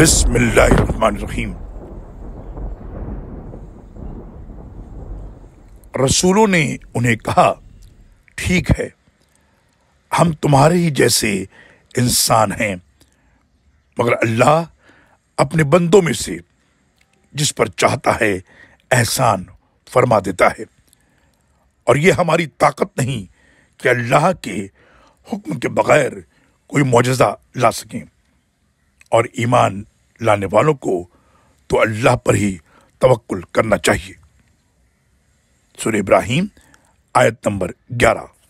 बिस्मिल्लाहिर्रहमानिर्रहीम रसूलों ने उन्हें कहा ठीक है हम तुम्हारे ही जैसे इंसान हैं मगर अल्लाह अपने बंदों में से जिस पर चाहता है एहसान फरमा देता है और यह हमारी ताकत नहीं कि अल्लाह के हुक्म के बगैर कोई मुजज़ा ला सकें और ईमान लाने वालों को तो अल्लाह पर ही तवक्ल करना चाहिए सुर इब्राहिम आयत नंबर ग्यारह